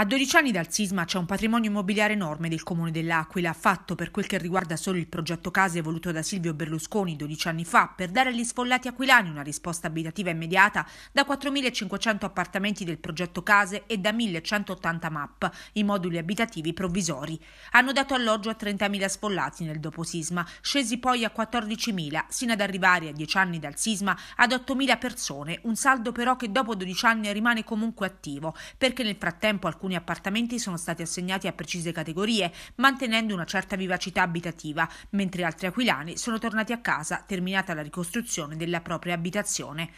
A 12 anni dal sisma c'è un patrimonio immobiliare enorme del comune dell'Aquila, fatto per quel che riguarda solo il progetto case voluto da Silvio Berlusconi 12 anni fa per dare agli sfollati aquilani una risposta abitativa immediata da 4.500 appartamenti del progetto case e da 1.180 MAP, i moduli abitativi provvisori. Hanno dato alloggio a 30.000 sfollati nel dopo sisma, scesi poi a 14.000, sino ad arrivare a 10 anni dal sisma ad 8.000 persone, un saldo però che dopo 12 anni rimane comunque attivo, perché nel frattempo alcuni alcuni appartamenti sono stati assegnati a precise categorie, mantenendo una certa vivacità abitativa, mentre altri aquilani sono tornati a casa terminata la ricostruzione della propria abitazione.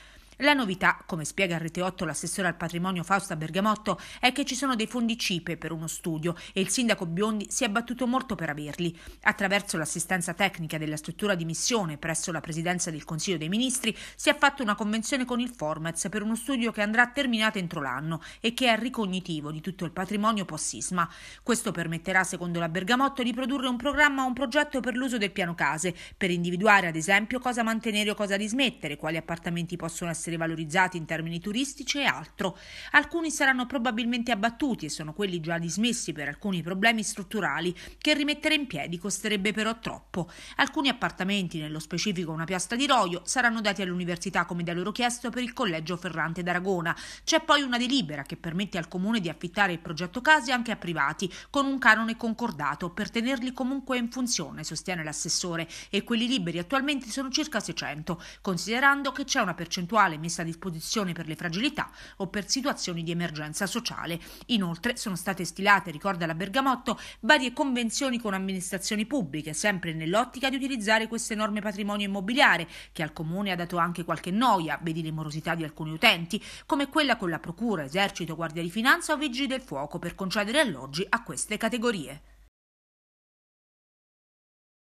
La novità, come spiega il Rete8 l'assessore al patrimonio Fausta Bergamotto, è che ci sono dei fondi CIPE per uno studio e il sindaco Biondi si è battuto molto per averli. Attraverso l'assistenza tecnica della struttura di missione presso la presidenza del Consiglio dei Ministri si è fatta una convenzione con il Formez per uno studio che andrà terminato entro l'anno e che è ricognitivo di tutto il patrimonio post-sisma. Questo permetterà, secondo la Bergamotto, di produrre un programma o un progetto per l'uso del piano case, per individuare ad esempio cosa mantenere o cosa dismettere, quali appartamenti possono essere essere valorizzati in termini turistici e altro. Alcuni saranno probabilmente abbattuti e sono quelli già dismessi per alcuni problemi strutturali che rimettere in piedi costerebbe però troppo. Alcuni appartamenti, nello specifico una piastra di Roio, saranno dati all'università come da loro chiesto per il collegio Ferrante d'Aragona. C'è poi una delibera che permette al comune di affittare il progetto case anche a privati con un canone concordato per tenerli comunque in funzione, sostiene l'assessore, e quelli liberi attualmente sono circa 600, considerando che c'è una percentuale messa a disposizione per le fragilità o per situazioni di emergenza sociale. Inoltre sono state stilate, ricorda la Bergamotto, varie convenzioni con amministrazioni pubbliche, sempre nell'ottica di utilizzare questo enorme patrimonio immobiliare che al comune ha dato anche qualche noia, vedi le morosità di alcuni utenti, come quella con la procura, esercito, guardia di finanza o vigili del fuoco per concedere alloggi a queste categorie.